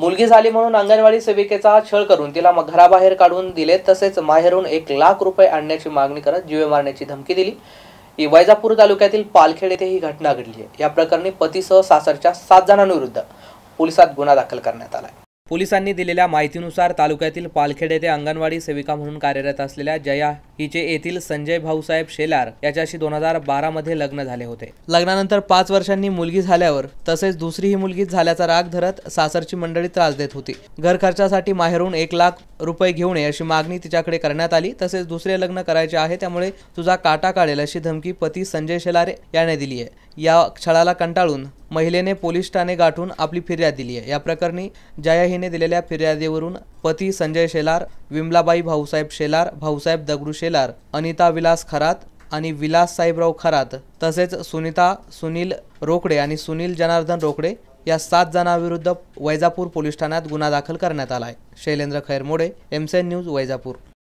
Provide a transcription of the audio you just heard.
मुलगी झाली म्हणून अंगणवाडी सेविकेचा छळ करून तिला घराबाहेर काढून दिले तसेच माहेरून एक लाख रुपये आणण्याची मागणी करत जीवे मारण्याची धमकी दिली वैजापूर तालुक्यातील पालखेड येथे ही घटना घडली आहे या प्रकरणी पतीसह सासरच्या सात जणांविरुद्ध पोलिसात गुन्हा दाखल करण्यात आला पोलिसांनी दिलेल्या माहितीनुसार तालुक्यातील पालखेड येथे अंगणवाडी सेविका म्हणून कार्यरत असलेल्या जया हिचे येथील संजय भाऊसाहेब शेलार याच्याशी दोन हजार बारा मध्ये लग्न झाले होते लग्नानंतर पाच वर्षांनी मुलगी झाल्यावर तसेच दुसरी ही मुलगी झाल्याचा राग धरत सासरची मंडळी त्रास देत होती घर खर्चासाठी माहेरून एक लाख रुपये घेऊन अशी मागणी तिच्याकडे करण्यात आली तसेच दुसरे लग्न करायचे आहे त्यामुळे तुझा काटा काढेल अशी धमकी पती संजय शेलारे याने दिली आहे या छळाला कंटाळून महिलेने पोलीस ठाणे गाठून आपली फिर्याद दिली आहे या प्रकरणी जया हिने दिलेल्या फिर्यादीवरून पती संजय शेलार विमलाबाई भाऊसाहेब शेलार भाऊसाहेब दगडू शेलार अनिता विलास खरात आणि विलास साहेबराव खरात तसेच सुनीता सुनील रोकडे आणि सुनील जनार्दन रोकडे या सात जणांविरुद्ध वैजापूर पोलीस ठाण्यात गुन्हा दाखल करण्यात आला आहे शैलेंद्र खैरमोडे एमसेन न्यूज वैजापूर